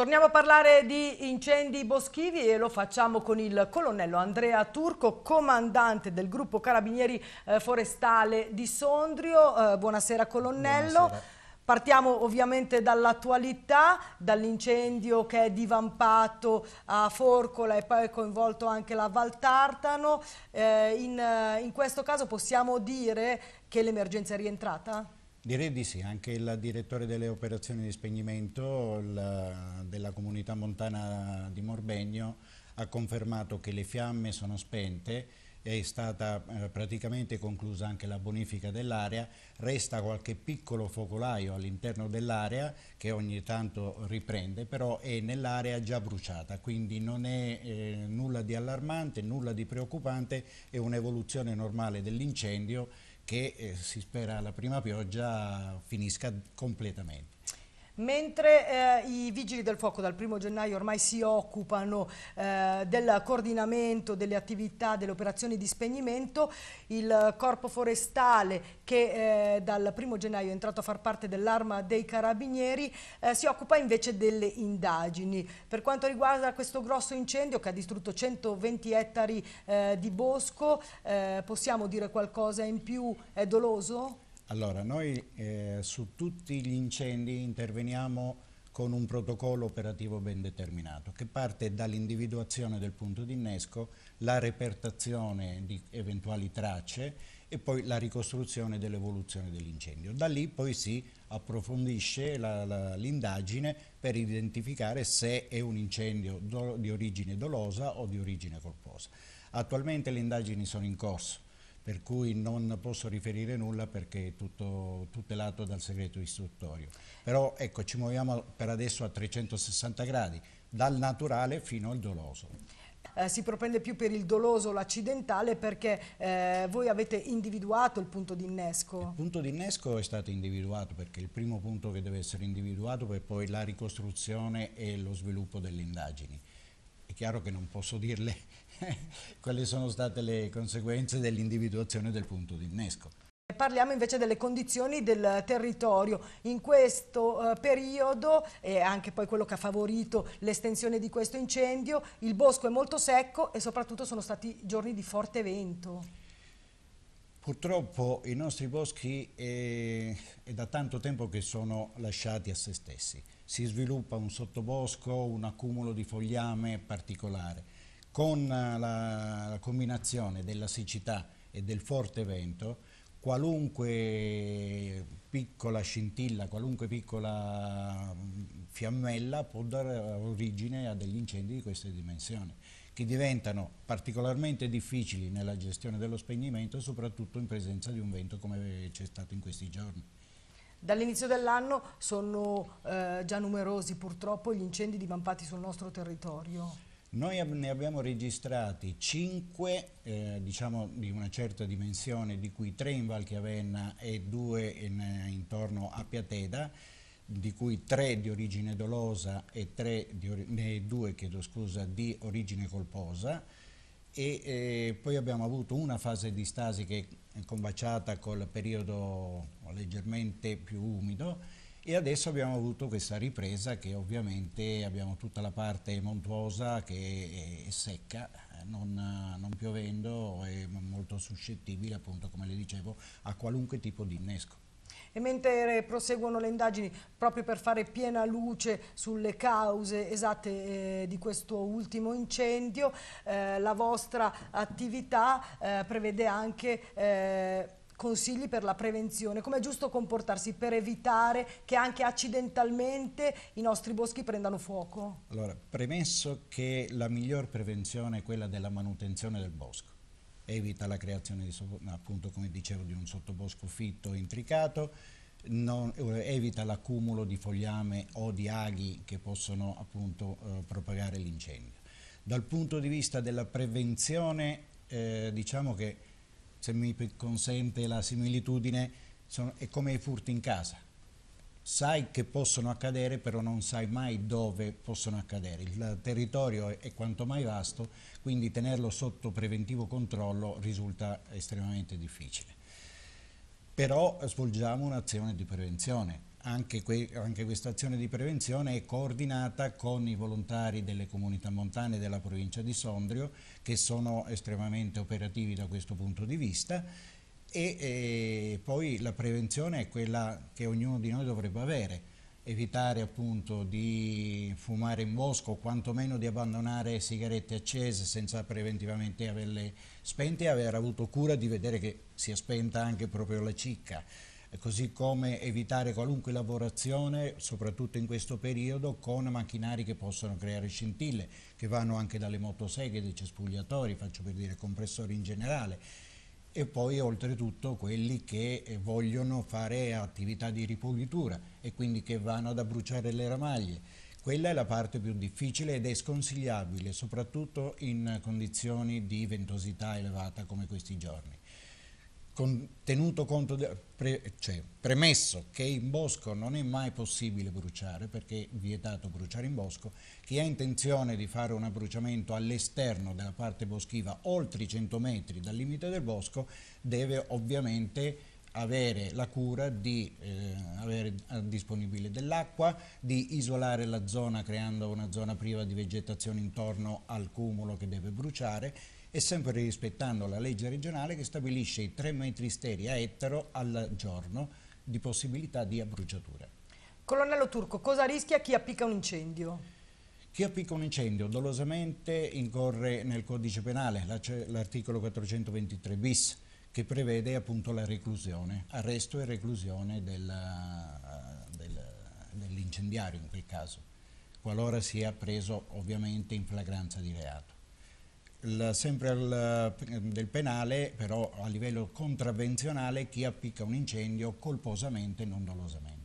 Torniamo a parlare di incendi boschivi e lo facciamo con il colonnello Andrea Turco, comandante del gruppo Carabinieri eh, Forestale di Sondrio. Eh, buonasera colonnello. Buonasera. Partiamo ovviamente dall'attualità, dall'incendio che è divampato a Forcola e poi coinvolto anche la Valtartano. Eh, eh, in questo caso possiamo dire che l'emergenza è rientrata? Direi di sì, anche il direttore delle operazioni di spegnimento la, della comunità montana di Morbegno ha confermato che le fiamme sono spente, è stata eh, praticamente conclusa anche la bonifica dell'area, resta qualche piccolo focolaio all'interno dell'area che ogni tanto riprende, però è nell'area già bruciata, quindi non è eh, nulla di allarmante, nulla di preoccupante, è un'evoluzione normale dell'incendio che eh, si spera la prima pioggia finisca completamente. Mentre eh, i vigili del fuoco dal primo gennaio ormai si occupano eh, del coordinamento delle attività, delle operazioni di spegnimento, il corpo forestale che eh, dal primo gennaio è entrato a far parte dell'arma dei carabinieri eh, si occupa invece delle indagini. Per quanto riguarda questo grosso incendio che ha distrutto 120 ettari eh, di bosco, eh, possiamo dire qualcosa in più? È doloso? Allora, noi eh, su tutti gli incendi interveniamo con un protocollo operativo ben determinato che parte dall'individuazione del punto d'innesco, la repertazione di eventuali tracce e poi la ricostruzione dell'evoluzione dell'incendio. Da lì poi si approfondisce l'indagine per identificare se è un incendio do, di origine dolosa o di origine colposa. Attualmente le indagini sono in corso per cui non posso riferire nulla perché è tutto tutelato dal segreto istruttorio. Però ecco, ci muoviamo per adesso a 360 gradi, dal naturale fino al doloso. Eh, si propende più per il doloso l'accidentale perché eh, voi avete individuato il punto d'innesco. Il punto d'innesco è stato individuato perché è il primo punto che deve essere individuato per poi la ricostruzione e lo sviluppo delle indagini. È chiaro che non posso dirle quali sono state le conseguenze dell'individuazione del punto di innesco. Parliamo invece delle condizioni del territorio. In questo eh, periodo, e anche poi quello che ha favorito l'estensione di questo incendio, il bosco è molto secco e soprattutto sono stati giorni di forte vento. Purtroppo i nostri boschi è, eh, è da tanto tempo che sono lasciati a se stessi. Si sviluppa un sottobosco, un accumulo di fogliame particolare con eh, la, combinazione della siccità e del forte vento, qualunque piccola scintilla, qualunque piccola mm, fiammella può dare origine a degli incendi di queste dimensioni, che diventano particolarmente difficili nella gestione dello spegnimento, soprattutto in presenza di un vento come c'è stato in questi giorni. Dall'inizio dell'anno sono eh, già numerosi purtroppo gli incendi divampati sul nostro territorio. Noi ne abbiamo registrati 5, eh, diciamo di una certa dimensione, di cui 3 in Val Chiavenna e 2 in, eh, intorno a Piateda, di cui 3 di origine dolosa e 3 di 2 chiedo scusa, di origine colposa e eh, poi abbiamo avuto una fase di stasi che è combaciata col periodo leggermente più umido e adesso abbiamo avuto questa ripresa che ovviamente abbiamo tutta la parte montuosa che è secca, eh, non, non piovendo, è molto suscettibile appunto come le dicevo a qualunque tipo di innesco. E mentre proseguono le indagini, proprio per fare piena luce sulle cause esatte eh, di questo ultimo incendio, eh, la vostra attività eh, prevede anche eh, consigli per la prevenzione, come è giusto comportarsi per evitare che anche accidentalmente i nostri boschi prendano fuoco? Allora, premesso che la miglior prevenzione è quella della manutenzione del bosco, evita la creazione di, appunto come dicevo, di un sottobosco fitto e intricato, non, eh, evita l'accumulo di fogliame o di aghi che possono appunto eh, propagare l'incendio. Dal punto di vista della prevenzione eh, diciamo che se mi consente la similitudine, sono, è come i furti in casa. Sai che possono accadere, però non sai mai dove possono accadere. Il territorio è, quanto mai vasto, quindi tenerlo sotto preventivo controllo risulta estremamente difficile. Però svolgiamo un'azione di prevenzione, anche, que anche questa azione di prevenzione è coordinata con i volontari delle comunità montane della provincia di Sondrio che sono estremamente operativi da questo punto di vista e, e poi la prevenzione è quella che ognuno di noi dovrebbe avere evitare appunto di fumare in bosco o quantomeno di abbandonare sigarette accese senza preventivamente averle spente e aver avuto cura di vedere che sia spenta anche proprio la cicca così come evitare qualunque lavorazione, soprattutto in questo periodo, con macchinari che possono creare scintille, che vanno anche dalle motoseghe, dai cespugliatori, faccio per dire compressori in generale, e poi oltretutto quelli che vogliono fare attività di ripulitura e quindi che vanno ad abbruciare le ramaglie. Quella è la parte più difficile ed è sconsigliabile, soprattutto in condizioni di ventosità elevata come questi giorni con, tenuto conto, de, pre, cioè, premesso che in bosco non è mai possibile bruciare, perché è vietato bruciare in bosco, chi ha intenzione di fare un abbruciamento all'esterno della parte boschiva, oltre i 100 metri dal limite del bosco, deve ovviamente avere la cura di eh, avere eh, disponibile dell'acqua, di isolare la zona creando una zona priva di vegetazione intorno al cumulo che deve bruciare e sempre rispettando la legge regionale che stabilisce i 3 metri steri a ettaro al giorno di possibilità di abbruciature. Colonnello Turco, cosa rischia chi appicca un incendio? Chi appicca un incendio dolosamente incorre nel codice penale, l'articolo 423 bis, che prevede appunto la reclusione, arresto e reclusione della, eh, del, dell'incendiario in quel caso, qualora sia preso ovviamente in flagranza di reato. Il, sempre al, del penale, però a livello contravvenzionale, chi appicca un incendio colposamente e non dolosamente.